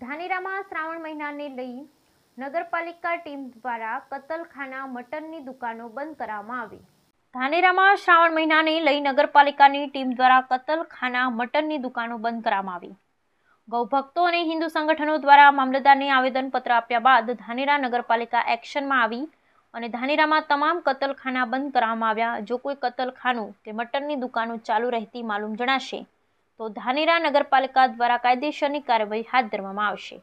ધાનેરામાં શ્રાવણ મહિનાને લઈ નગરપાલિકા ટીમ દ્વારા કતલખાના મટનની દુકાનો બંધ કરવામાં આવી ધાનેરામાં શ્રાવણ મહિનાને લઈ નગરપાલિકાની ટીમ દ્વારા કતલખાના મટનની દુકાનો બંધ કરવામાં આવી ગૌભક્તો અને હિન્દુ સંગઠનો દ્વારા મામલતદારને આવેદનપત્ર આપ્યા બાદ ધાનેરા નગરપાલિકા એક્શનમાં આવી અને ધાનેરામાં તમામ કતલખાના બંધ કરવામાં આવ્યા જો કોઈ કતલખાનું કે મટનની દુકાનો ચાલુ રહેતી માલુમ જણાશે તો ધાનેરા નગરપાલિકા દ્વારા કાયદેસરની કાર્યવાહી હાથ ધરવામાં આવશે